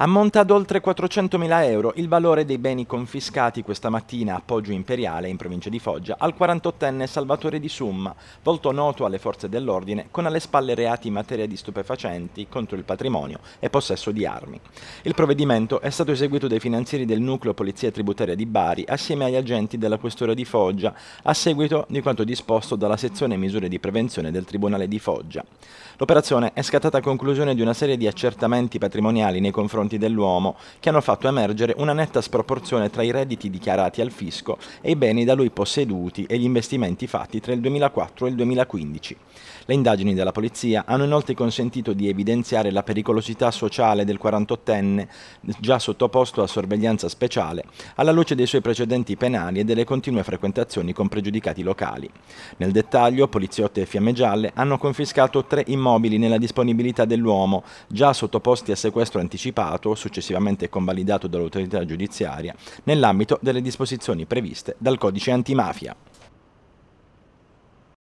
Ammonta ad oltre 400.000 euro il valore dei beni confiscati questa mattina a Poggio Imperiale, in provincia di Foggia, al 48enne Salvatore Di Summa, volto noto alle forze dell'ordine, con alle spalle reati in materia di stupefacenti contro il patrimonio e possesso di armi. Il provvedimento è stato eseguito dai finanzieri del nucleo Polizia Tributaria di Bari assieme agli agenti della Questura di Foggia, a seguito di quanto disposto dalla sezione misure di prevenzione del Tribunale di Foggia. L'operazione è scattata a conclusione di una serie di accertamenti patrimoniali nei confronti confronti dell'uomo, che hanno fatto emergere una netta sproporzione tra i redditi dichiarati al fisco e i beni da lui posseduti e gli investimenti fatti tra il 2004 e il 2015. Le indagini della polizia hanno inoltre consentito di evidenziare la pericolosità sociale del 48enne, già sottoposto a sorveglianza speciale, alla luce dei suoi precedenti penali e delle continue frequentazioni con pregiudicati locali. Nel dettaglio, poliziotte e fiamme gialle hanno confiscato tre immobili nella disponibilità dell'uomo, già sottoposti a sequestro anticipato approvato, successivamente convalidato dall'autorità giudiziaria, nell'ambito delle disposizioni previste dal codice antimafia.